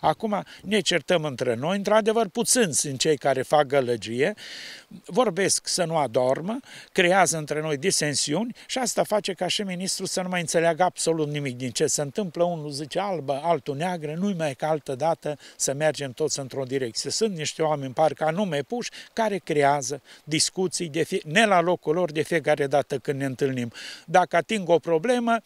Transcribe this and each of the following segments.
Acum ne certăm între noi, într-adevăr puțin sunt cei care fac gălăgie, vorbesc să nu adormă, creează între noi disensiuni și asta face ca și ministrul să nu mai înțeleagă absolut nimic din ce se întâmplă. Unul zice albă, altul neagră, nu-i mai ca altă dată să mergem toți într-o direcție. Sunt niște oameni parcă anume puși care creează discuții de fie, ne la locul lor de fiecare dată când ne întâlnim. Dacă ating o problemă,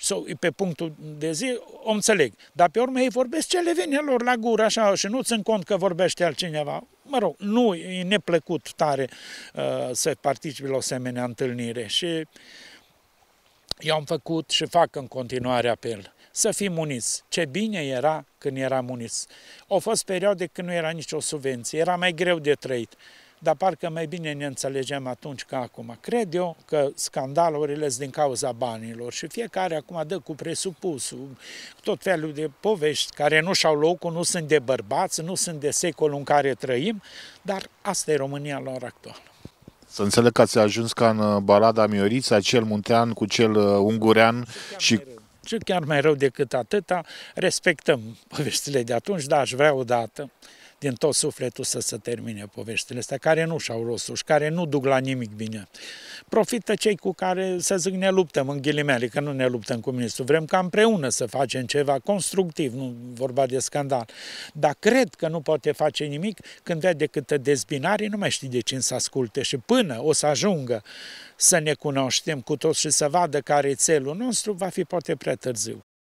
sau pe punctul de zi, o înțeleg. Dar pe urmă ei vorbesc ce le vine lor la gură așa și nu țin cont că vorbește altcineva. Mă rog, nu e neplăcut tare uh, să participi la o asemenea întâlnire și eu am făcut și fac în continuare apel să fim uniți. Ce bine era când eram uniți. Au fost perioade când nu era nicio subvenție, era mai greu de trăit dar parcă mai bine ne înțelegem atunci ca acum. Cred eu că scandalurile sunt din cauza banilor și fiecare acum dă cu presupusul, tot felul de povești care nu și-au locul, nu sunt de bărbați, nu sunt de secolul în care trăim, dar asta e România lor actuală. Să înțeleg că ați ajuns ca în uh, balada Miorița, cel muntean cu cel uh, ungurean și... și... Și chiar mai rău decât atâta, respectăm povestile de atunci, dar aș vrea o dată din tot sufletul să se termine poveștile astea, care nu și-au rostul și care nu duc la nimic bine. Profită cei cu care, să zic, ne luptăm în ghilimele, că nu ne luptăm cu ministrul. Vrem ca împreună să facem ceva constructiv, nu vorba de scandal. Dar cred că nu poate face nimic când vede câtă dezbinare, nu mai știi de cine să asculte și până o să ajungă să ne cunoaștem cu toți și să vadă care e țelul nostru, va fi poate prea târziu.